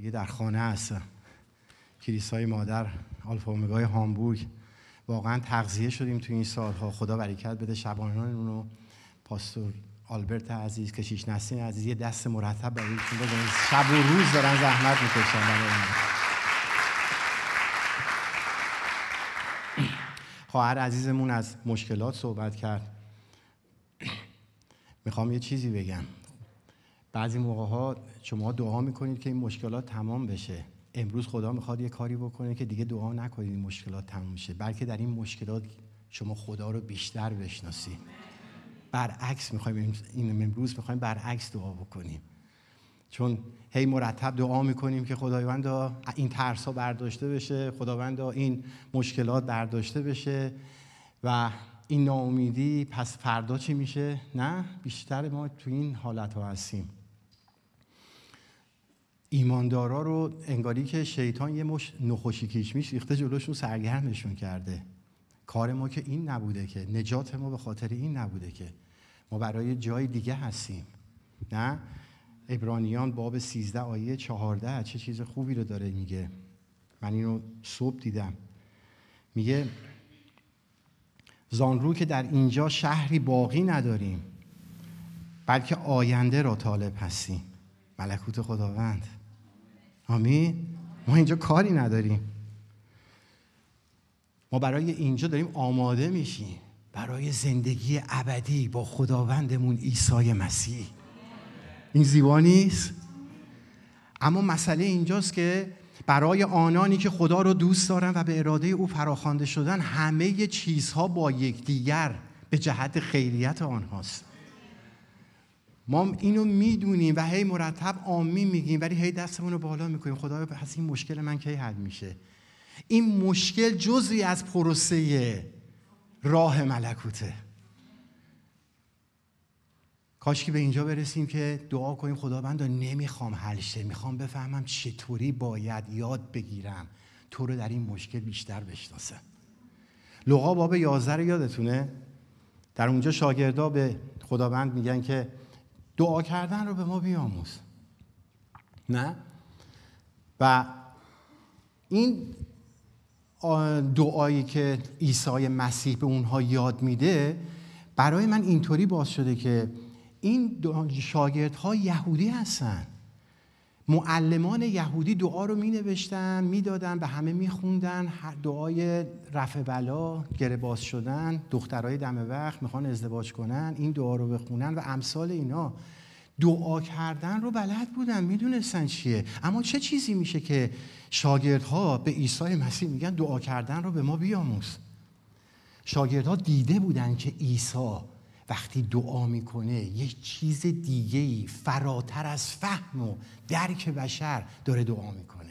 دیگه در خانه است کلیسای مادر آلفا اومگای هامبورگ واقعا تغذیه شدیم تو این سالها خدا برکت بده شبانان اونو پاستور آلبرت عزیز کشیش نسین عزیز یه دست مرتب برایشون بزنید شب و روز دارن زحمت میکشن برای خواهر عزیزمون از مشکلات صحبت کرد میخوام یه چیزی بگم بعضی موقع ها شما دعا میکنید که این مشکلات تمام بشه امروز خدا میخواد یه کاری بکنه که دیگه دعا نکنید این مشکلات تمام شه بلکه در این مشکلات شما خدا رو بیشتر بشناسید برعکس میخوایم این امروز میخوایم برعکس دعا بکنیم چون هی مرتب دعا میکنیم که خداوند این ترس ها برداشته بشه خداوند این مشکلات برداشته بشه و این ناامیدی پس فردا چی میشه نه بیشتر ما تو این حالت هستیم ایماندارا رو انگاری که شیطان یه مش نخوشی میش ریخته جلوشون سرگرمشون کرده کار ما که این نبوده که نجات ما به خاطر این نبوده که ما برای جای دیگه هستیم نه ابرانیان باب 13 آیه 14 چه چیز خوبی رو داره میگه من اینو صبح دیدم میگه زانرو که در اینجا شهری باقی نداریم بلکه آینده را طالب هستیم ملکوت خداوند آمین ما اینجا کاری نداریم ما برای اینجا داریم آماده میشیم برای زندگی ابدی با خداوندمون عیسی مسیح این زیبا نیست اما مسئله اینجاست که برای آنانی که خدا رو دوست دارن و به اراده او فراخوانده شدن همه چیزها با یکدیگر به جهت خیریت آنهاست ما اینو میدونیم و هی مرتب آمین میگیم ولی هی دستمون رو بالا میکنیم خدا پس این مشکل من کی حل میشه این مشکل جزی از پروسه راه ملکوته کاش که به اینجا برسیم که دعا کنیم خداوند نمیخوام حل شه میخوام بفهمم چطوری باید یاد بگیرم تو رو در این مشکل بیشتر بشناسم لغا باب یازر یادتونه در اونجا شاگردا به خداوند میگن که دعا کردن رو به ما بیاموز نه و این دعایی که عیسی مسیح به اونها یاد میده برای من اینطوری باز شده که این ها یهودی هستند. معلمان یهودی دعا رو می نوشتن می دادن به همه می خوندن دعای رفع بلا گره شدن دخترهای دم وقت میخوان ازدواج کنن این دعا رو بخونن و امثال اینا دعا کردن رو بلد بودن میدونستن چیه اما چه چیزی میشه که شاگردها به عیسی مسیح میگن دعا کردن رو به ما بیاموز شاگردها دیده بودن که عیسی وقتی دعا میکنه یه چیز دیگه ای فراتر از فهم و درک بشر داره دعا میکنه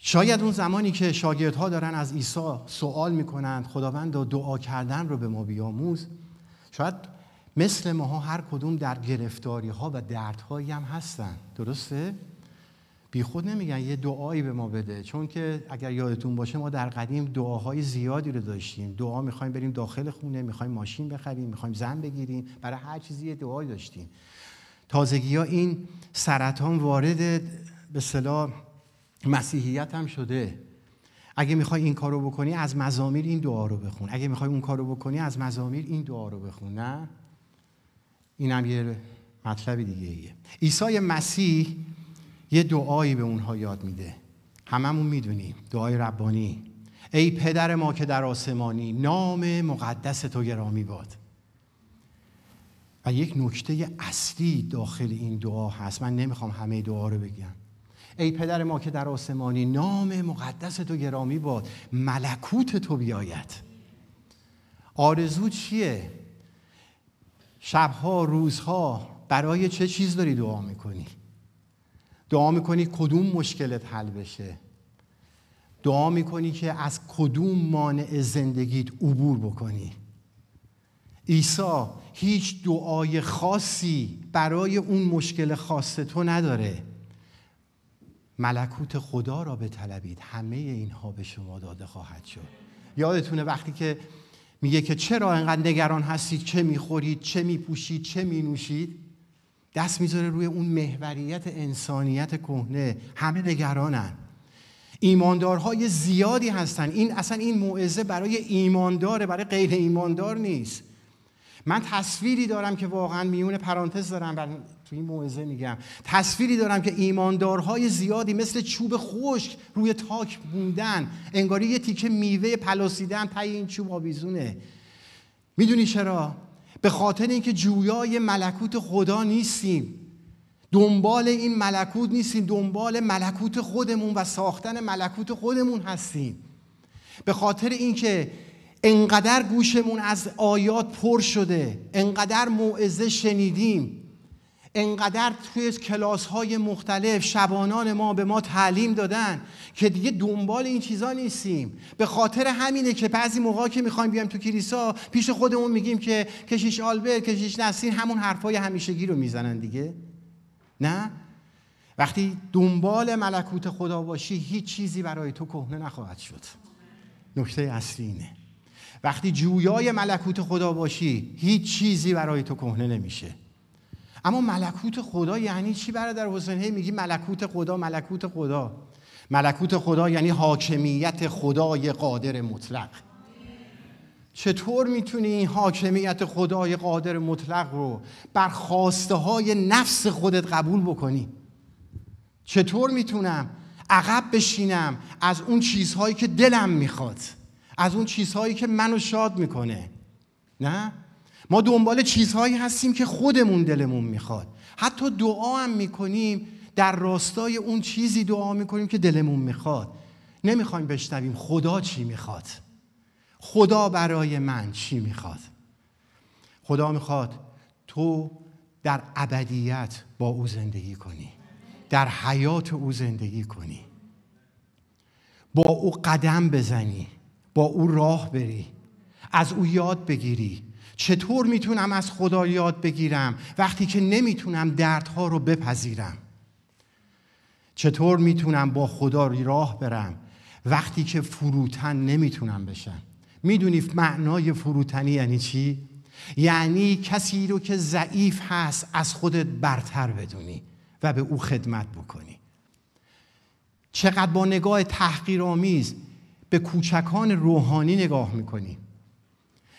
شاید اون زمانی که شاگردها دارن از عیسی سوال میکنند خداوند دعا کردن رو به ما بیاموز شاید مثل ماها هر کدوم در گرفتاری ها و دردهایی هم هستن درسته؟ بیخود نمیگن یه دعایی به ما بده چون که اگر یادتون باشه ما در قدیم دعاهای زیادی رو داشتیم دعا میخوایم بریم داخل خونه میخوایم ماشین بخریم میخوایم زن بگیریم برای هر چیزی یه دعایی داشتیم تازگی ها این سرطان وارد به صلاح مسیحیت هم شده اگه میخوای این کارو بکنی از مزامیر این دعا رو بخون اگه میخوای اون کارو بکنی از مزامیر این دعا رو بخون نه اینم یه مطلب دیگه ایه عیسی مسیح یه دعایی به اونها یاد میده هممون میدونیم دعای ربانی ای پدر ما که در آسمانی نام مقدس تو گرامی باد و یک نکته اصلی داخل این دعا هست من نمیخوام همه دعا رو بگم ای پدر ما که در آسمانی نام مقدس تو گرامی باد ملکوت تو بیاید آرزو چیه؟ شبها روزها برای چه چیز داری دعا میکنی؟ دعا میکنی کدوم مشکلت حل بشه دعا میکنی که از کدوم مانع زندگیت عبور بکنی عیسی هیچ دعای خاصی برای اون مشکل خاص تو نداره ملکوت خدا را بطلبید همه اینها به شما داده خواهد شد یادتونه وقتی که میگه که چرا انقدر نگران هستید چه میخورید چه میپوشید چه مینوشید دست میذاره روی اون محوریت انسانیت کهنه همه نگرانن ایماندارهای زیادی هستن این اصلا این موعظه برای ایمانداره برای غیر ایماندار نیست من تصویری دارم که واقعا میون پرانتز دارم بر تو این موعظه میگم تصویری دارم که ایماندارهای زیادی مثل چوب خشک روی تاک موندن انگاری یه تیکه میوه پلاسیدن تای این چوب آویزونه میدونی چرا به خاطر اینکه جویای ملکوت خدا نیستیم دنبال این ملکوت نیستیم دنبال ملکوت خودمون و ساختن ملکوت خودمون هستیم به خاطر اینکه انقدر گوشمون از آیات پر شده انقدر موعظه شنیدیم انقدر توی کلاس های مختلف شبانان ما به ما تعلیم دادن که دیگه دنبال این چیزا نیستیم به خاطر همینه که بعضی موقع که میخوایم بیایم تو کلیسا پیش خودمون میگیم که کشیش آلبرت کشیش نسین همون حرفای همیشگی رو میزنن دیگه نه وقتی دنبال ملکوت خدا باشی هیچ چیزی برای تو کهنه نخواهد شد نکته اصلی اینه وقتی جویای ملکوت خدا باشی هیچ چیزی برای تو کهنه نمیشه اما ملکوت خدا یعنی چی برادر حسین هی میگی ملکوت خدا ملکوت خدا ملکوت خدا یعنی حاکمیت خدای قادر مطلق چطور میتونی این حاکمیت خدای قادر مطلق رو بر خواسته های نفس خودت قبول بکنی چطور میتونم عقب بشینم از اون چیزهایی که دلم میخواد از اون چیزهایی که منو شاد میکنه نه ما دنبال چیزهایی هستیم که خودمون دلمون میخواد حتی دعا هم میکنیم در راستای اون چیزی دعا میکنیم که دلمون میخواد نمیخوایم بشنویم خدا چی میخواد خدا برای من چی میخواد خدا میخواد تو در ابدیت با او زندگی کنی در حیات او زندگی کنی با او قدم بزنی با او راه بری از او یاد بگیری چطور میتونم از خدا یاد بگیرم وقتی که نمیتونم دردها رو بپذیرم چطور میتونم با خدا راه برم وقتی که فروتن نمیتونم بشم میدونی معنای فروتنی یعنی چی؟ یعنی کسی رو که ضعیف هست از خودت برتر بدونی و به او خدمت بکنی چقدر با نگاه تحقیرآمیز به کوچکان روحانی نگاه میکنی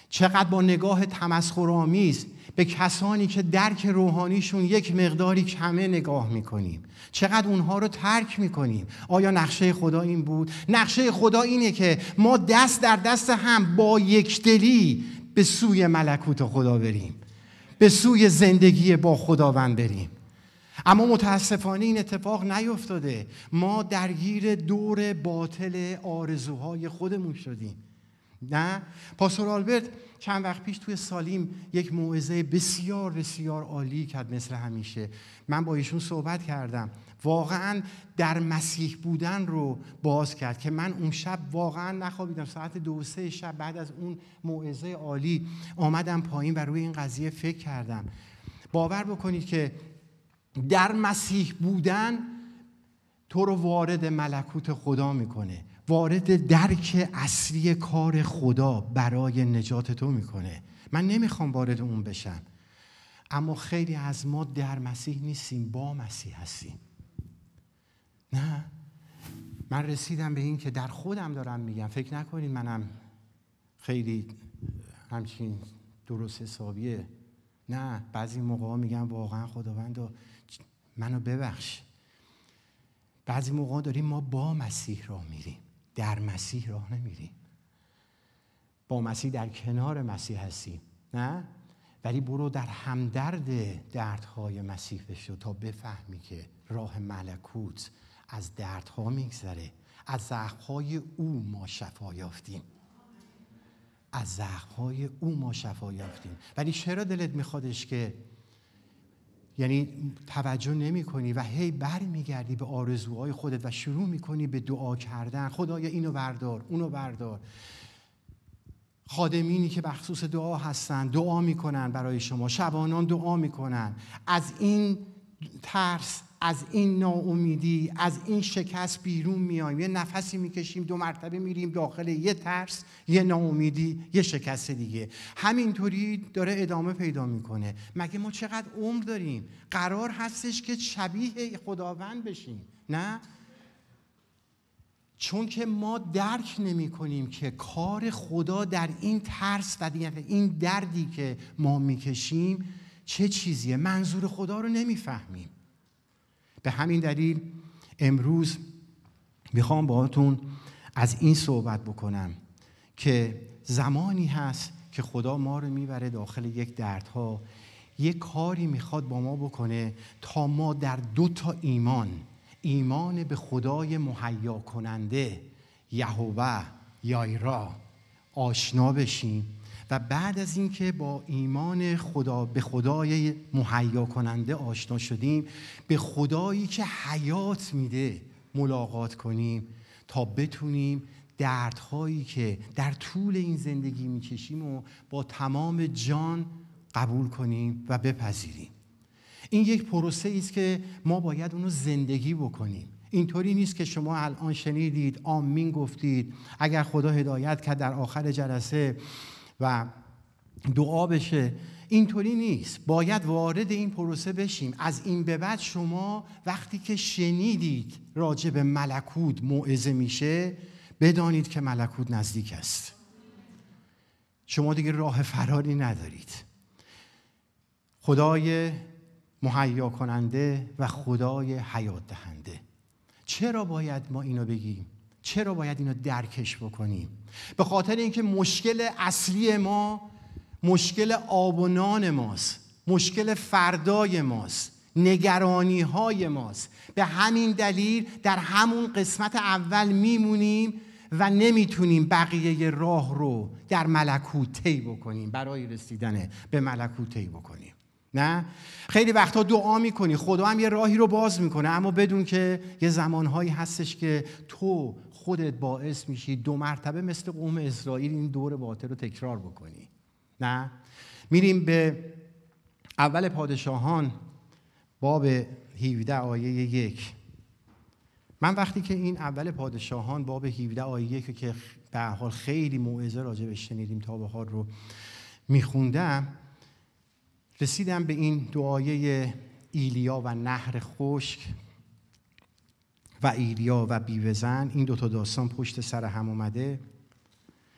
چقدر با نگاه تمسخرآمیز به کسانی که درک روحانیشون یک مقداری کمه نگاه میکنیم چقدر اونها رو ترک میکنیم آیا نقشه خدا این بود؟ نقشه خدا اینه که ما دست در دست هم با یک دلی به سوی ملکوت خدا بریم به سوی زندگی با خداوند بریم اما متاسفانه این اتفاق نیفتاده ما درگیر دور باطل آرزوهای خودمون شدیم نه پاسور آلبرت چند وقت پیش توی سالیم یک موعظه بسیار بسیار عالی کرد مثل همیشه من با ایشون صحبت کردم واقعا در مسیح بودن رو باز کرد که من اون شب واقعا نخوابیدم ساعت دو سه شب بعد از اون موعظه عالی آمدم پایین و روی این قضیه فکر کردم باور بکنید که در مسیح بودن تو رو وارد ملکوت خدا میکنه وارد درک اصلی کار خدا برای نجات تو میکنه من نمیخوام وارد اون بشم اما خیلی از ما در مسیح نیستیم با مسیح هستیم نه من رسیدم به این که در خودم دارم میگم فکر نکنید منم خیلی همچین درست حسابیه نه بعضی موقع میگم واقعا خداوند منو ببخش بعضی موقع داریم ما با مسیح را میریم در مسیح راه نمیریم با مسیح در کنار مسیح هستیم نه ولی برو در همدرد دردهای مسیح بشو تا بفهمی که راه ملکوت از دردها میگذره از زخمهای او ما شفا یافتیم از زخمهای او ما شفا یافتیم ولی چرا دلت میخوادش که یعنی توجه نمی کنی و هی بر میگردی به آرزوهای خودت و شروع میکنی به دعا کردن خدایا اینو بردار اونو بردار خادمینی که بخصوص دعا هستن دعا میکنن برای شما شبانان دعا میکنن از این ترس از این ناامیدی از این شکست بیرون میایم یه نفسی میکشیم دو مرتبه میریم داخل یه ترس یه ناامیدی یه شکست دیگه همینطوری داره ادامه پیدا میکنه مگه ما چقدر عمر داریم قرار هستش که شبیه خداوند بشیم نه چون که ما درک نمی کنیم که کار خدا در این ترس و این دردی که ما میکشیم چه چیزیه منظور خدا رو نمیفهمیم به همین دلیل امروز میخوام باهاتون از این صحبت بکنم که زمانی هست که خدا ما رو میبره داخل یک دردها یک کاری میخواد با ما بکنه تا ما در دو تا ایمان ایمان به خدای مهیا کننده یهوه یایرا آشنا بشیم و بعد از اینکه با ایمان خدا به خدای مهیا کننده آشنا شدیم به خدایی که حیات میده ملاقات کنیم تا بتونیم دردهایی که در طول این زندگی میکشیم و با تمام جان قبول کنیم و بپذیریم این یک پروسه است که ما باید اونو زندگی بکنیم اینطوری نیست که شما الان شنیدید آمین گفتید اگر خدا هدایت کرد در آخر جلسه و دعا بشه اینطوری نیست باید وارد این پروسه بشیم از این به بعد شما وقتی که شنیدید راجع به ملکوت موعظه میشه بدانید که ملکوت نزدیک است شما دیگه راه فراری ندارید خدای مهیا کننده و خدای حیات دهنده چرا باید ما اینو بگیم چرا باید اینو درکش بکنیم به خاطر اینکه مشکل اصلی ما مشکل آب و نان ماست مشکل فردای ماست نگرانی های ماست به همین دلیل در همون قسمت اول میمونیم و نمیتونیم بقیه راه رو در ملکوت طی بکنیم برای رسیدن به ملکوت طی بکنیم نه خیلی وقتا دعا میکنی خدا هم یه راهی رو باز میکنه اما بدون که یه زمانهایی هستش که تو خودت باعث میشی دو مرتبه مثل قوم اسرائیل این دور باطل رو تکرار بکنی نه میریم به اول پادشاهان باب 17 آیه یک من وقتی که این اول پادشاهان باب 17 آیه یک که به حال خیلی موعظه به شنیدیم تا حال رو میخوندم رسیدم به این دعایه ایلیا و نهر خشک و ایلیا و بیوزن این دوتا داستان پشت سر هم اومده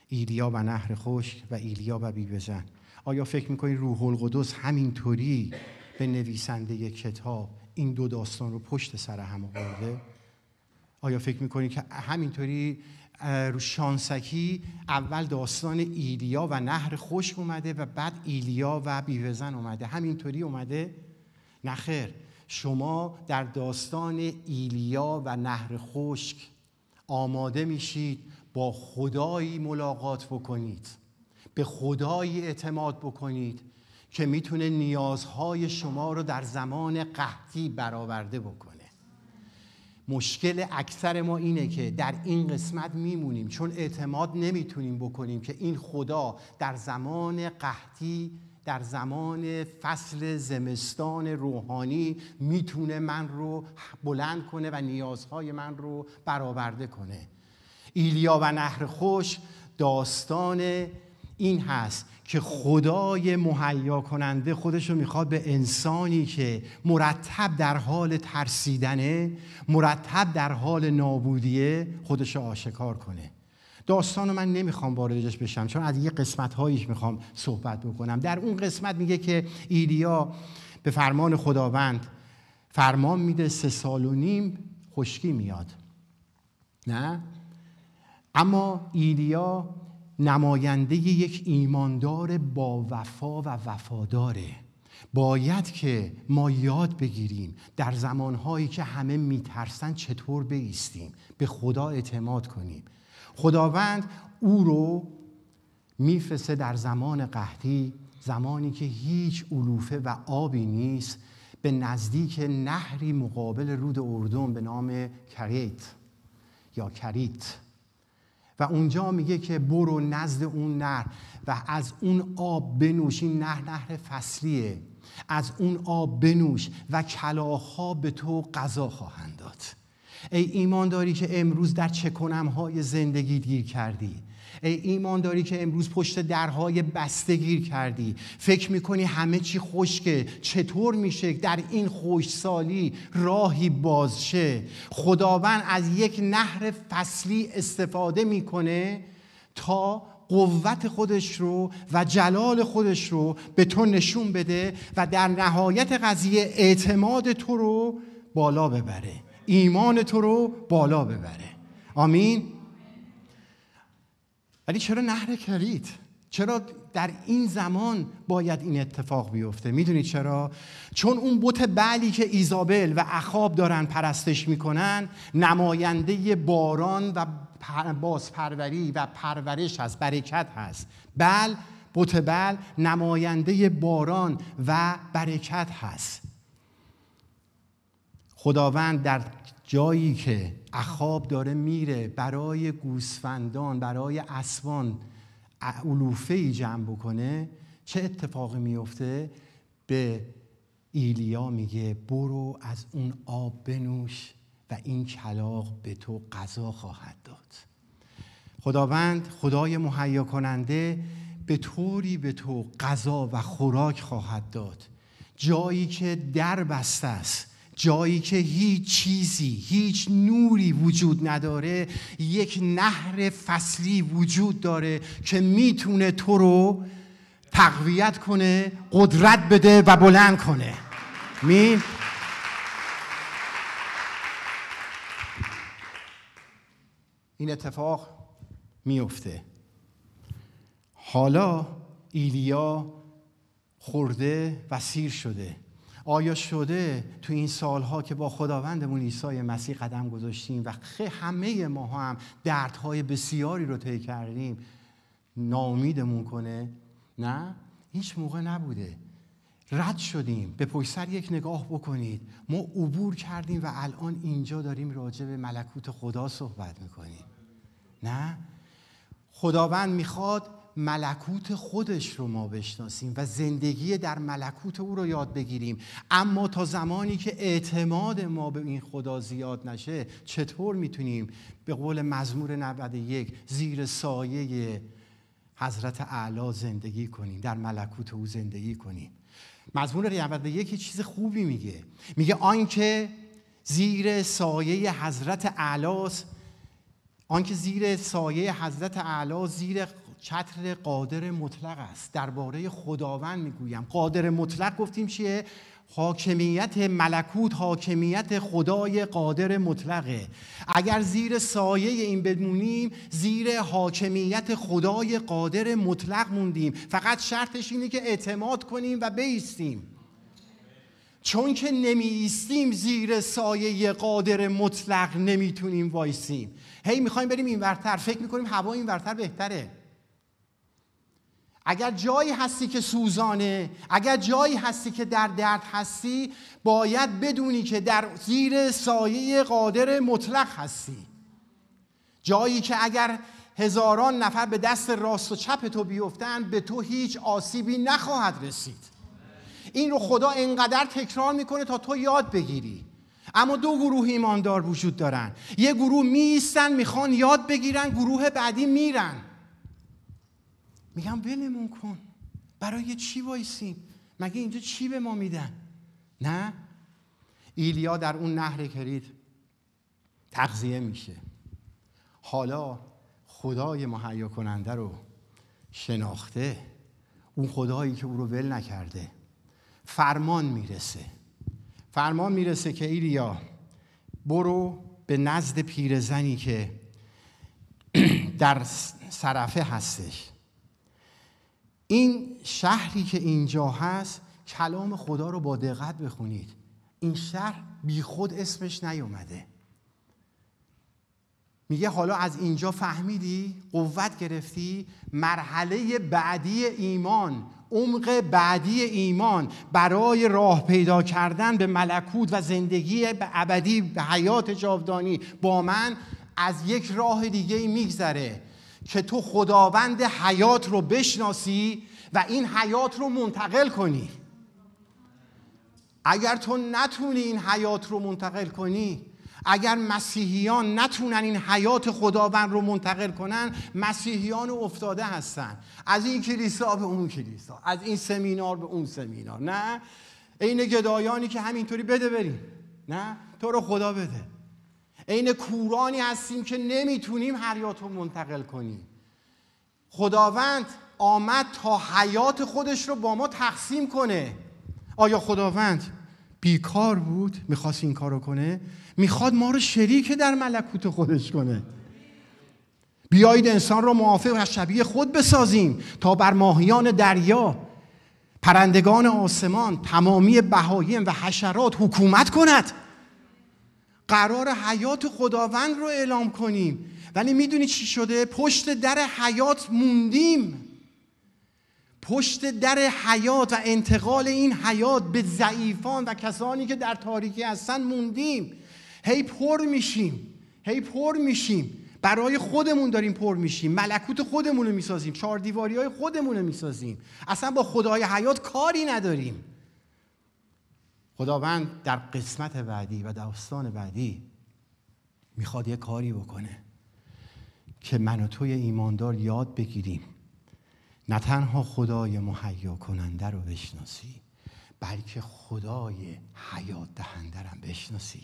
ایلیا و نهر خشک و ایلیا و بیوزن آیا فکر میکنید روح القدس همینطوری به نویسنده کتاب این دو داستان رو پشت سر هم آورده آیا فکر میکنید که همینطوری رو شانسکی اول داستان ایلیا و نهر خشک اومده و بعد ایلیا و بیوزن اومده همینطوری اومده نخیر شما در داستان ایلیا و نهر خشک آماده میشید با خدایی ملاقات بکنید به خدایی اعتماد بکنید که میتونه نیازهای شما رو در زمان قحطی برآورده بکنه مشکل اکثر ما اینه که در این قسمت میمونیم چون اعتماد نمیتونیم بکنیم که این خدا در زمان قحطی در زمان فصل زمستان روحانی میتونه من رو بلند کنه و نیازهای من رو برآورده کنه ایلیا و نهر خوش داستان این هست که خدای مهیا کننده خودش رو میخواد به انسانی که مرتب در حال ترسیدنه مرتب در حال نابودیه خودش رو آشکار کنه داستان من نمیخوام واردش بشم چون از یه قسمت هایش میخوام صحبت بکنم در اون قسمت میگه که ایلیا به فرمان خداوند فرمان میده سه سال و نیم خشکی میاد نه اما ایلیا نماینده یک ایماندار با وفا و وفاداره باید که ما یاد بگیریم در زمانهایی که همه میترسن چطور بیستیم به خدا اعتماد کنیم خداوند او رو میفرسته در زمان قحطی زمانی که هیچ علوفه و آبی نیست به نزدیک نهری مقابل رود اردن به نام کریت یا کریت و اونجا میگه که برو نزد اون نهر و از اون آب بنوش این نهر نهر فصلیه از اون آب بنوش و کلاها به تو غذا خواهند داد ای ایمان داری که امروز در چکنم های زندگی گیر کردی ای ایمان داری که امروز پشت درهای بسته گیر کردی فکر میکنی همه چی خشکه چطور میشه در این خوشسالی راهی باز شه خداوند از یک نهر فصلی استفاده میکنه تا قوت خودش رو و جلال خودش رو به تو نشون بده و در نهایت قضیه اعتماد تو رو بالا ببره ایمان تو رو بالا ببره آمین ولی چرا نهر کرید چرا در این زمان باید این اتفاق بیفته میدونید چرا چون اون بت بلی که ایزابل و اخاب دارن پرستش میکنن نماینده باران و بازپروری و پرورش از برکت هست بل بت بل نماینده باران و برکت هست خداوند در جایی که اخاب داره میره برای گوسفندان برای اسوان علوفه ای جمع بکنه چه اتفاقی میفته به ایلیا میگه برو از اون آب بنوش و این کلاق به تو غذا خواهد داد خداوند خدای مهیا کننده به طوری به تو غذا و خوراک خواهد داد جایی که در بسته است جایی که هیچ چیزی هیچ نوری وجود نداره یک نهر فصلی وجود داره که میتونه تو رو تقویت کنه قدرت بده و بلند کنه می این اتفاق میفته حالا ایلیا خورده و سیر شده آیا شده تو این سالها که با خداوندمون عیسی مسیح قدم گذاشتیم و همه ما هم دردهای بسیاری رو طی کردیم ناامیدمون کنه نه هیچ موقع نبوده رد شدیم به پشتر یک نگاه بکنید ما عبور کردیم و الان اینجا داریم راجع به ملکوت خدا صحبت میکنیم نه خداوند میخواد ملکوت خودش رو ما بشناسیم و زندگی در ملکوت او رو یاد بگیریم اما تا زمانی که اعتماد ما به این خدا زیاد نشه چطور میتونیم به قول مزمور 91 زیر سایه حضرت اعلا زندگی کنیم در ملکوت او زندگی کنیم مزمور 91 چیز خوبی میگه میگه آنکه زیر سایه حضرت اعلاست آنکه زیر سایه حضرت اعلا زیر چتر قادر مطلق است درباره خداوند میگویم قادر مطلق گفتیم چیه حاکمیت ملکوت حاکمیت خدای قادر مطلقه اگر زیر سایه این بمونیم زیر حاکمیت خدای قادر مطلق موندیم فقط شرطش اینه که اعتماد کنیم و بیستیم چون که زیر سایه قادر مطلق نمیتونیم وایسیم هی میخوایم بریم این ورتر فکر میکنیم هوا این ورتر بهتره اگر جایی هستی که سوزانه اگر جایی هستی که در درد هستی باید بدونی که در زیر سایه قادر مطلق هستی جایی که اگر هزاران نفر به دست راست و چپ تو بیفتن به تو هیچ آسیبی نخواهد رسید این رو خدا انقدر تکرار میکنه تا تو یاد بگیری اما دو گروه ایماندار وجود دارن یه گروه میستن میخوان یاد بگیرن گروه بعدی میرن میگم ولمون کن برای چی وایسیم مگه اینجا چی به ما میدن نه ایلیا در اون نهر کرید تغذیه میشه حالا خدای مهیا کننده رو شناخته اون خدایی که او رو ول نکرده فرمان میرسه فرمان میرسه که ایلیا برو به نزد پیرزنی که در صرفه هستش این شهری که اینجا هست کلام خدا رو با دقت بخونید این شهر بی خود اسمش نیومده میگه حالا از اینجا فهمیدی قوت گرفتی مرحله بعدی ایمان عمق بعدی ایمان برای راه پیدا کردن به ملکوت و زندگی به ابدی به حیات جاودانی با من از یک راه دیگه میگذره که تو خداوند حیات رو بشناسی و این حیات رو منتقل کنی اگر تو نتونی این حیات رو منتقل کنی اگر مسیحیان نتونن این حیات خداوند رو منتقل کنن مسیحیان افتاده هستن از این کلیسا به اون کلیسا از این سمینار به اون سمینار نه عین گدایانی که همینطوری بده بریم نه تو رو خدا بده عین کورانی هستیم که نمیتونیم حیات رو منتقل کنیم خداوند آمد تا حیات خودش رو با ما تقسیم کنه آیا خداوند بیکار بود میخواست این کارو کنه میخواد ما رو شریک در ملکوت خودش کنه بیایید انسان را موافق و شبیه خود بسازیم تا بر ماهیان دریا پرندگان آسمان تمامی بهایم و حشرات حکومت کند قرار حیات خداوند رو اعلام کنیم ولی میدونی چی شده پشت در حیات موندیم پشت در حیات و انتقال این حیات به ضعیفان و کسانی که در تاریکی هستن موندیم هی پر میشیم هی پر میشیم برای خودمون داریم پر میشیم ملکوت خودمون رو میسازیم چهار دیواری های خودمون رو میسازیم اصلا با خدای حیات کاری نداریم خداوند در قسمت بعدی و داستان بعدی میخواد یه کاری بکنه که من و توی ایماندار یاد بگیریم نه تنها خدای مهیا کننده رو بشناسی بلکه خدای حیات دهنده رو بشناسی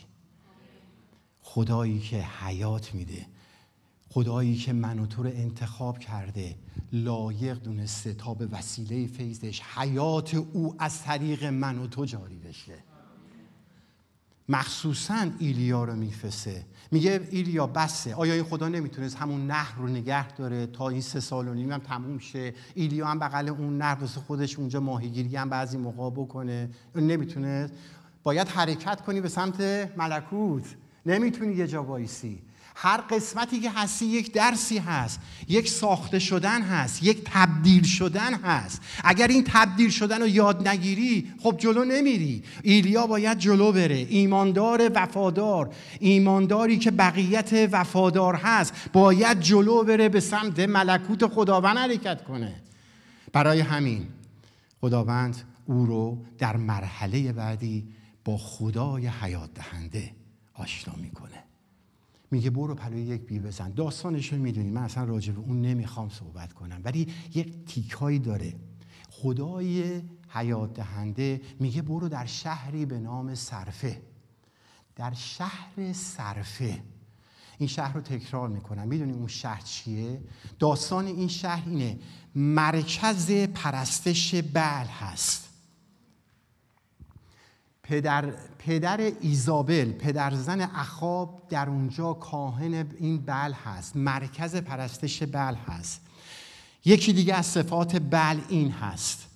خدایی که حیات میده خدایی که من و تو رو انتخاب کرده لایق دونسته تا به وسیله فیضش حیات او از طریق من و تو جاری بشه مخصوصا ایلیا رو میفسه میگه ایلیا بسه آیا این خدا نمیتونست همون نهر رو نگه داره تا این سه سال و نیم هم تموم شه ایلیا هم بغل اون نهر واسه خودش اونجا ماهیگیری هم بعضی موقع بکنه نمیتونست باید حرکت کنی به سمت ملکوت نمیتونی یه جا وایسی هر قسمتی که هستی یک درسی هست یک ساخته شدن هست یک تبدیل شدن هست اگر این تبدیل شدن رو یاد نگیری خب جلو نمیری ایلیا باید جلو بره ایماندار وفادار ایمانداری که بقیت وفادار هست باید جلو بره به سمت ملکوت خداوند حرکت کنه برای همین خداوند او رو در مرحله بعدی با خدای حیات دهنده آشنا میکنه میگه برو پلوی یک بی بزن داستانش رو میدونی من اصلا راجع به اون نمیخوام صحبت کنم ولی یک تیکایی داره خدای حیات دهنده میگه برو در شهری به نام صرفه در شهر صرفه این شهر رو تکرار میکنم میدونی اون شهر چیه؟ داستان این شهر اینه مرکز پرستش بل هست پدر, پدر ایزابل پدر زن اخاب در اونجا کاهن این بل هست مرکز پرستش بل هست یکی دیگه از صفات بل این هست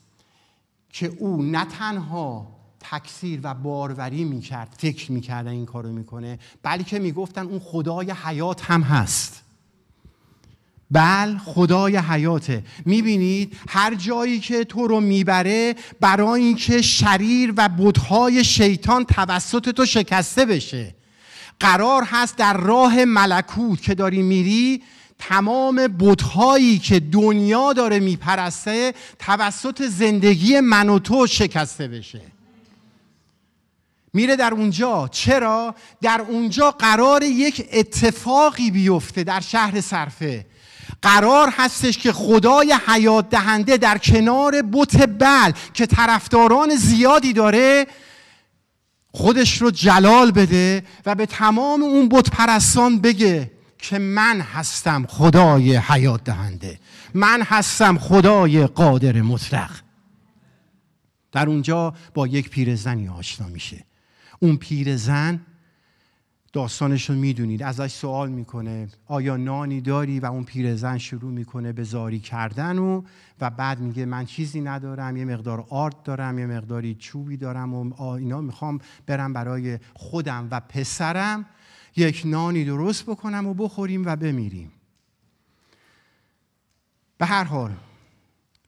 که او نه تنها تکثیر و باروری میکرد فکر میکردن این کارو میکنه بلکه میگفتن اون خدای حیات هم هست بل خدای حیاته میبینید هر جایی که تو رو میبره برای اینکه شریر و بودهای شیطان توسط تو شکسته بشه قرار هست در راه ملکوت که داری میری تمام بودهایی که دنیا داره میپرسته توسط زندگی من و تو شکسته بشه میره در اونجا چرا؟ در اونجا قرار یک اتفاقی بیفته در شهر صرفه قرار هستش که خدای حیات دهنده در کنار بت بل که طرفداران زیادی داره خودش رو جلال بده و به تمام اون بت پرستان بگه که من هستم خدای حیات دهنده من هستم خدای قادر مطلق در اونجا با یک پیرزنی آشنا میشه اون پیرزن داستانش رو میدونید ازش سوال میکنه آیا نانی داری و اون پیرزن شروع میکنه به زاری کردن و و بعد میگه من چیزی ندارم یه مقدار آرد دارم یه مقداری چوبی دارم و اینا میخوام برم برای خودم و پسرم یک نانی درست بکنم و بخوریم و بمیریم به هر حال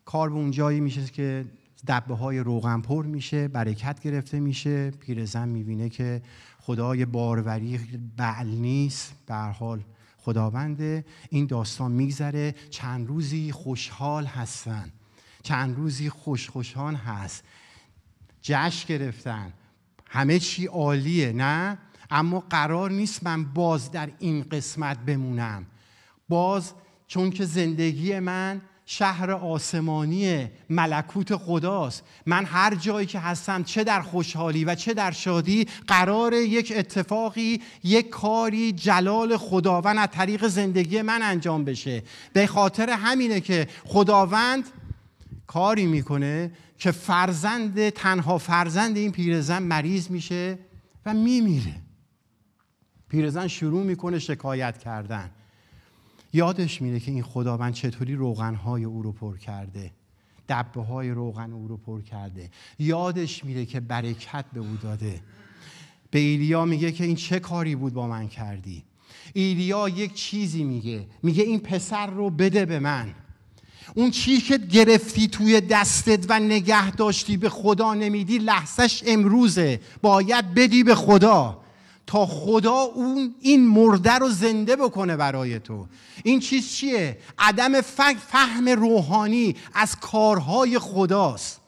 کار به اونجایی میشه که دبه های روغن پر میشه برکت گرفته میشه پیرزن میبینه که خدای باروری بعل نیست به حال خداوند این داستان میگذره چند روزی خوشحال هستن چند روزی خوش هست جشن گرفتن همه چی عالیه نه اما قرار نیست من باز در این قسمت بمونم باز چون که زندگی من شهر آسمانی ملکوت خداست من هر جایی که هستم چه در خوشحالی و چه در شادی قرار یک اتفاقی یک کاری جلال خداوند از طریق زندگی من انجام بشه به خاطر همینه که خداوند کاری میکنه که فرزند تنها فرزند این پیرزن مریض میشه و میمیره پیرزن شروع میکنه شکایت کردن یادش میره که این خداوند چطوری روغنهای او رو پر کرده دبه های روغن او رو پر کرده یادش میره که برکت به او داده به ایلیا میگه که این چه کاری بود با من کردی ایلیا یک چیزی میگه میگه این پسر رو بده به من اون چی که گرفتی توی دستت و نگه داشتی به خدا نمیدی لحظش امروزه باید بدی به خدا تا خدا اون این مرده رو زنده بکنه برای تو این چیز چیه عدم فهم روحانی از کارهای خداست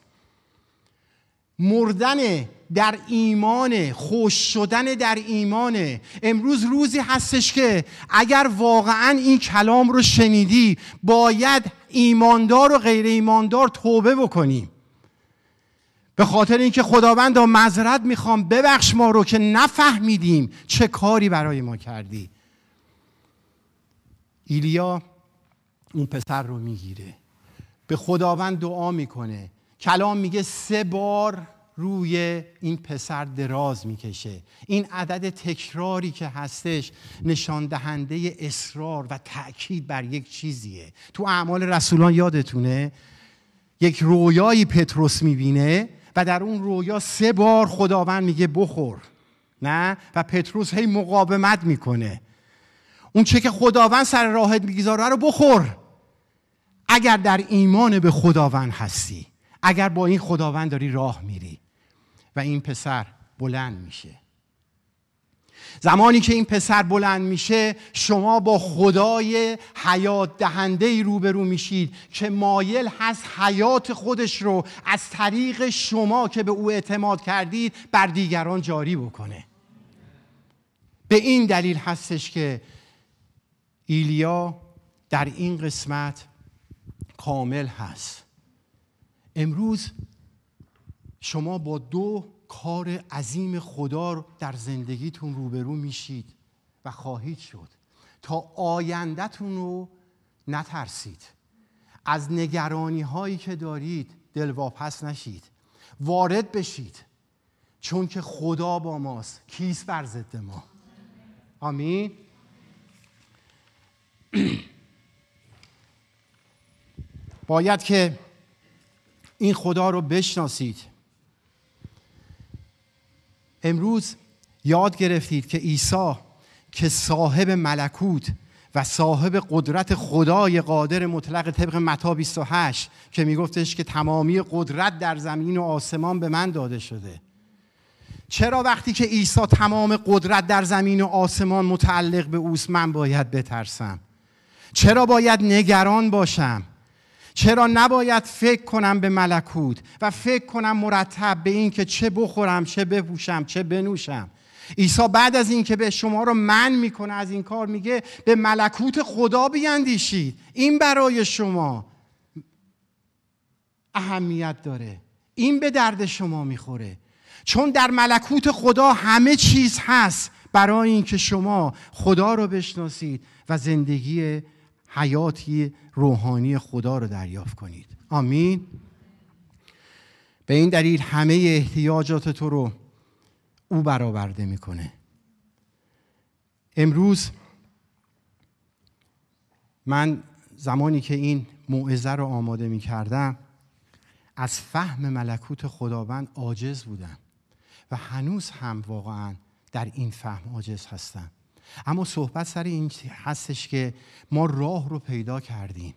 مردن در ایمان خوش شدن در ایمان امروز روزی هستش که اگر واقعا این کلام رو شنیدی باید ایماندار و غیر ایماندار توبه بکنیم به خاطر اینکه خداوند مذرت میخوام ببخش ما رو که نفهمیدیم چه کاری برای ما کردی ایلیا اون پسر رو میگیره به خداوند دعا میکنه کلام میگه سه بار روی این پسر دراز میکشه این عدد تکراری که هستش نشان دهنده اصرار و تاکید بر یک چیزیه تو اعمال رسولان یادتونه یک رویایی پتروس میبینه و در اون رویا سه بار خداوند میگه بخور نه و پتروس هی مقاومت میکنه اون چه که خداوند سر راهت میگذاره رو بخور اگر در ایمان به خداوند هستی اگر با این خداوند داری راه میری و این پسر بلند میشه زمانی که این پسر بلند میشه شما با خدای حیات دهنده ای روبرو میشید که مایل هست حیات خودش رو از طریق شما که به او اعتماد کردید بر دیگران جاری بکنه به این دلیل هستش که ایلیا در این قسمت کامل هست امروز شما با دو کار عظیم خدا در زندگیتون روبرو میشید و خواهید شد تا آیندهتون رو نترسید از نگرانی هایی که دارید دلواپس نشید وارد بشید چون که خدا با ماست کیس بر ضد ما آمین باید که این خدا رو بشناسید امروز یاد گرفتید که عیسی که صاحب ملکوت و صاحب قدرت خدای قادر مطلق طبق متا 28 که میگفتش که تمامی قدرت در زمین و آسمان به من داده شده چرا وقتی که عیسی تمام قدرت در زمین و آسمان متعلق به اوست من باید بترسم چرا باید نگران باشم چرا نباید فکر کنم به ملکوت و فکر کنم مرتب به اینکه چه بخورم چه بپوشم چه بنوشم عیسی بعد از اینکه به شما رو من میکنه از این کار میگه به ملکوت خدا بیندیشید این برای شما اهمیت داره این به درد شما میخوره چون در ملکوت خدا همه چیز هست برای اینکه شما خدا رو بشناسید و زندگی حیاتی روحانی خدا رو دریافت کنید آمین به این دلیل همه احتیاجات تو رو او برآورده میکنه امروز من زمانی که این موعظه رو آماده میکردم از فهم ملکوت خداوند عاجز بودم و هنوز هم واقعا در این فهم عاجز هستم اما صحبت سر این هستش که ما راه رو پیدا کردیم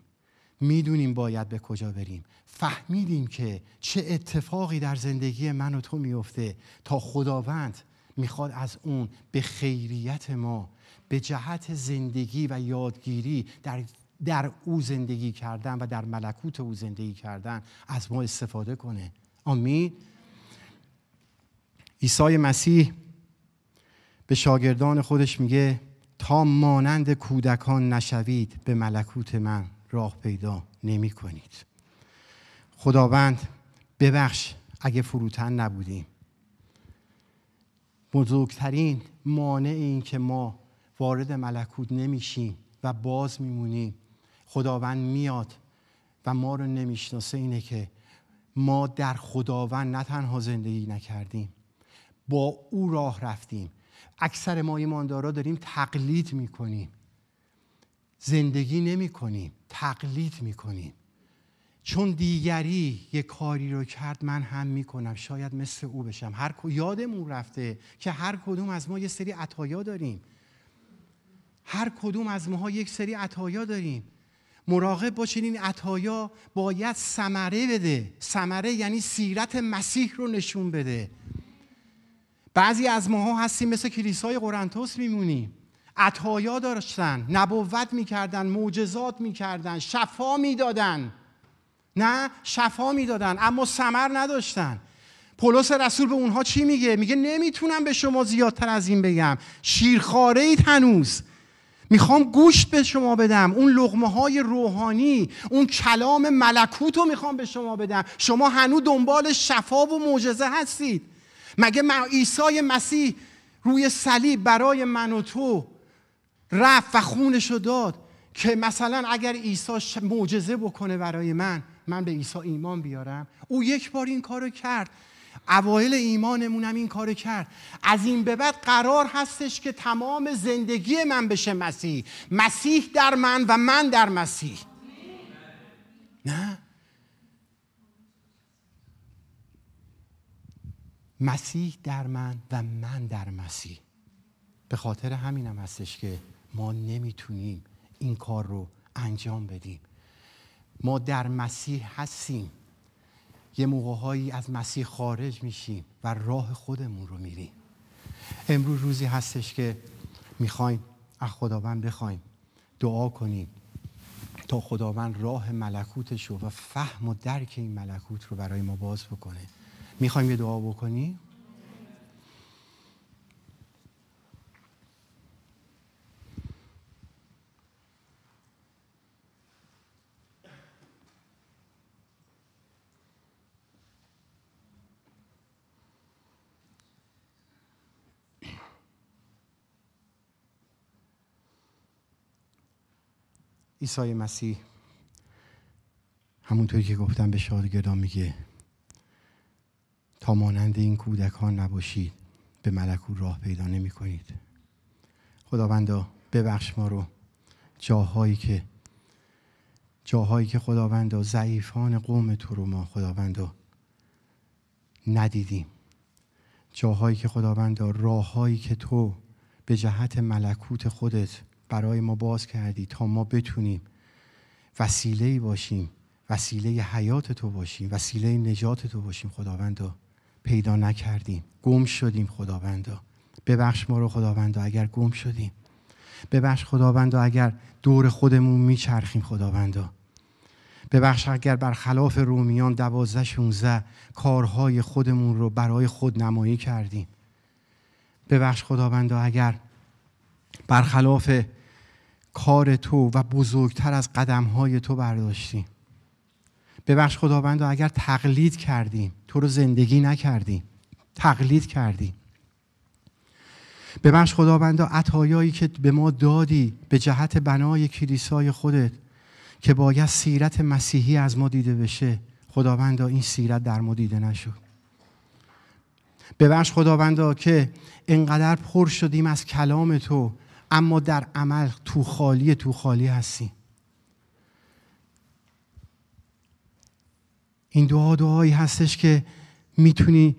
میدونیم باید به کجا بریم فهمیدیم که چه اتفاقی در زندگی من و تو میفته تا خداوند میخواد از اون به خیریت ما به جهت زندگی و یادگیری در در او زندگی کردن و در ملکوت او زندگی کردن از ما استفاده کنه آمین عیسی مسیح به شاگردان خودش میگه تا مانند کودکان نشوید به ملکوت من راه پیدا نمی کنید خداوند ببخش اگه فروتن نبودیم بزرگترین مانع این که ما وارد ملکوت نمیشیم و باز میمونیم خداوند میاد و ما رو نمیشناسه اینه که ما در خداوند نه تنها زندگی نکردیم با او راه رفتیم اکثر ما ایماندارا داریم تقلید میکنیم زندگی نمیکنیم تقلید میکنیم چون دیگری یه کاری رو کرد من هم میکنم شاید مثل او بشم هر یادمون رفته که هر کدوم از ما یه سری عطایا داریم هر کدوم از ماها یک سری عطایا داریم مراقب باشین این عطایا باید ثمره بده ثمره یعنی سیرت مسیح رو نشون بده بعضی از ماها هستیم مثل کلیسای قرنتوس میمونیم عطایا داشتن نبوت میکردن معجزات میکردن شفا میدادن نه شفا میدادن اما ثمر نداشتن پولس رسول به اونها چی میگه میگه نمیتونم به شما زیادتر از این بگم شیرخاره ای هنوز میخوام گوشت به شما بدم اون لغمه های روحانی اون کلام ملکوت رو میخوام به شما بدم شما هنوز دنبال شفا و معجزه هستید مگه من عیسی مسیح روی صلیب برای من و تو رفت و رو داد که مثلا اگر عیسی معجزه بکنه برای من من به عیسی ایمان بیارم او یک بار این کارو کرد اوایل ایمانمونم این کارو کرد از این به بعد قرار هستش که تمام زندگی من بشه مسیح مسیح در من و من در مسیح نه مسیح در من و من در مسیح به خاطر همینم هستش که ما نمیتونیم این کار رو انجام بدیم ما در مسیح هستیم یه موقع از مسیح خارج میشیم و راه خودمون رو میریم امروز روزی هستش که میخوایم از خداوند بخوایم دعا کنیم تا خداوند راه ملکوتش رو و فهم و درک این ملکوت رو برای ما باز بکنه میخوایم یه دعا بکنی؟ ایسای مسیح همونطوری که گفتم به شادگردان میگه تا مانند این کودکان نباشید به ملکوت راه پیدا نمی کنید خداوندا ببخش ما رو جاهایی که جاهایی که خداوندا ضعیفان قوم تو رو ما خداوندا ندیدیم جاهایی که خداوندا راههایی که تو به جهت ملکوت خودت برای ما باز کردی تا ما بتونیم وسیله باشیم وسیله حیات تو باشیم وسیله نجات تو باشیم خداوندا پیدا نکردیم گم شدیم خداوندا ببخش ما رو خداوندا اگر گم شدیم ببخش خداوندا اگر دور خودمون میچرخیم خداوندا ببخش اگر برخلاف رومیان دوازده شونزه کارهای خودمون رو برای خود نمایی کردیم ببخش خداوندا اگر برخلاف کار تو و بزرگتر از قدمهای تو برداشتیم ببخش خداوند اگر تقلید کردیم تو رو زندگی نکردیم تقلید کردیم ببخش خداوندا عطایایی که به ما دادی به جهت بنای کلیسای خودت که باید سیرت مسیحی از ما دیده بشه خداوندا این سیرت در ما دیده نشد ببخش خداوندا که انقدر پر شدیم از کلام تو اما در عمل تو خالی تو خالی هستیم این دعا دعایی هستش که میتونی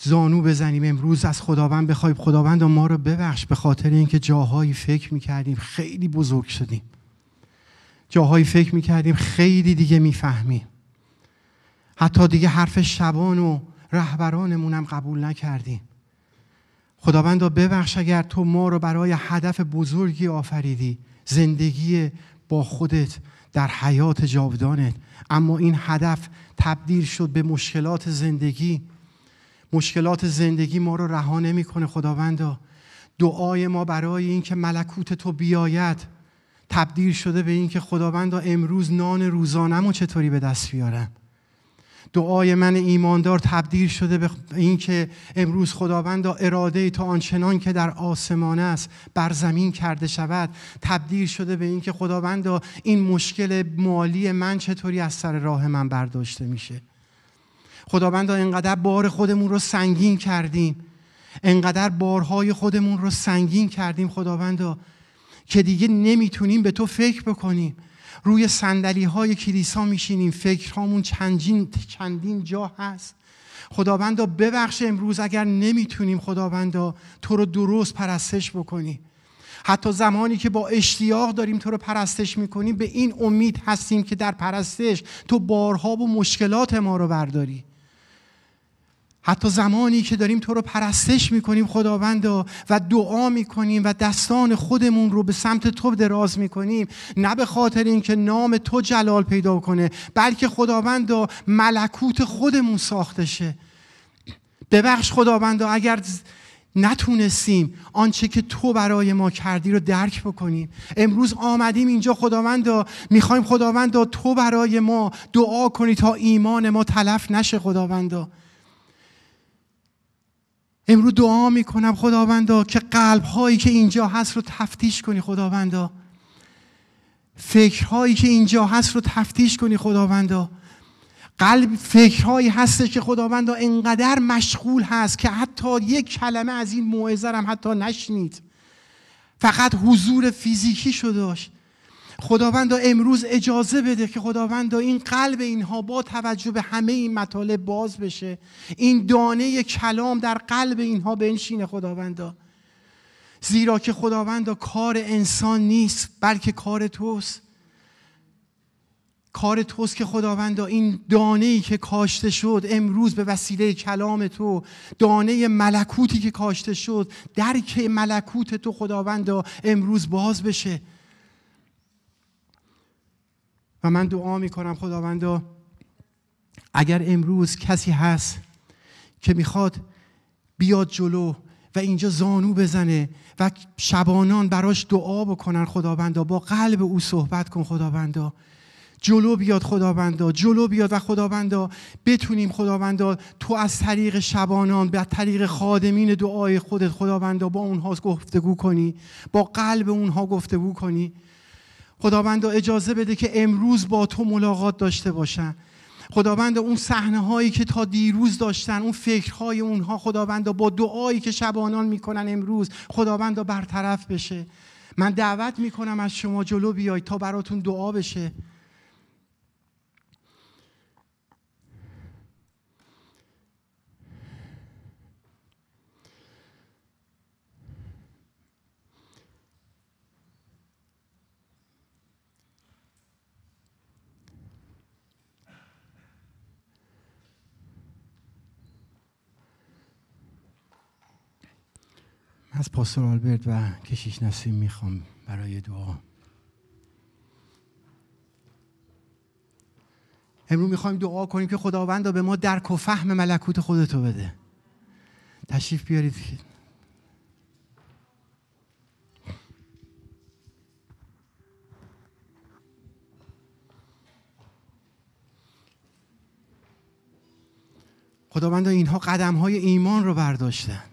زانو بزنیم امروز از خداوند بخوایم خداوند ما رو ببخش به خاطر اینکه جاهایی فکر میکردیم خیلی بزرگ شدیم جاهایی فکر میکردیم خیلی دیگه میفهمیم حتی دیگه حرف شبان و رهبرانمون هم قبول نکردیم خداوند ببخش اگر تو ما رو برای هدف بزرگی آفریدی زندگی با خودت در حیات جاودانت اما این هدف تبدیل شد به مشکلات زندگی مشکلات زندگی ما رو رها نمیکنه خداوندا دعای ما برای اینکه ملکوت تو بیاید تبدیل شده به اینکه خداوندا امروز نان روزانم و چطوری به دست بیارم دعای من ایماندار تبدیل شده به اینکه امروز خداوند اراده تو آنچنان که در آسمان است بر زمین کرده شود تبدیل شده به اینکه خداوند این مشکل مالی من چطوری از سر راه من برداشته میشه خداوند اینقدر بار خودمون رو سنگین کردیم انقدر بارهای خودمون رو سنگین کردیم خداوند که دیگه نمیتونیم به تو فکر بکنیم روی سندلی های کلیسا میشینیم فکرهامون چندین چندین جا هست خداوندا ببخش امروز اگر نمیتونیم خداوندا تو رو درست پرستش بکنی حتی زمانی که با اشتیاق داریم تو رو پرستش میکنیم به این امید هستیم که در پرستش تو بارها و مشکلات ما رو برداری حتی زمانی که داریم تو رو پرستش میکنیم خداوند و دعا میکنیم و دستان خودمون رو به سمت تو دراز میکنیم نه به خاطر اینکه نام تو جلال پیدا کنه بلکه خداوند ملکوت خودمون ساخته شه ببخش خداوند اگر نتونستیم آنچه که تو برای ما کردی رو درک بکنیم امروز آمدیم اینجا خداوندا میخوایم خداوندا تو برای ما دعا کنی تا ایمان ما تلف نشه خداوندا امروز دعا میکنم خداوندا که قلب هایی که اینجا هست رو تفتیش کنی خداوندا فکرهایی که اینجا هست رو تفتیش کنی خداوندا قلب فکرهایی هستش که خداوندا انقدر مشغول هست که حتی یک کلمه از این موعظه هم حتی نشنید فقط حضور فیزیکی شو داشت خداوند امروز اجازه بده که خداوند این قلب اینها با توجه به همه این مطالب باز بشه این دانه کلام در قلب اینها بنشینه خداوندا زیرا که خداوندا کار انسان نیست بلکه کار توست کار توست که خداوندا این دانه ای که کاشته شد امروز به وسیله کلام تو دانه ملکوتی که کاشته شد درک ملکوت تو خداوندا امروز باز بشه من دعا می کنم خداوندا اگر امروز کسی هست که میخواد بیاد جلو و اینجا زانو بزنه و شبانان براش دعا بکنن خداوندا با قلب او صحبت کن خداوندا جلو بیاد خداوندا جلو بیاد و خداوندا بتونیم خداوندا تو از طریق شبانان به طریق خادمین دعای خودت خداوندا با اونها گفتگو کنی با قلب اونها گفتگو کنی خداوند اجازه بده که امروز با تو ملاقات داشته باشن خداوند اون صحنه هایی که تا دیروز داشتن اون فکرهای اونها خداوند با دعایی که شبانان میکنن امروز خداوند برطرف بشه من دعوت میکنم از شما جلو بیای تا براتون دعا بشه از پاستور آلبرت و کشیش نسیم میخوام برای دعا امروز میخوایم دعا کنیم که خداوند به ما درک و فهم ملکوت خودتو بده تشریف بیارید خداوند اینها قدم های ایمان رو برداشتن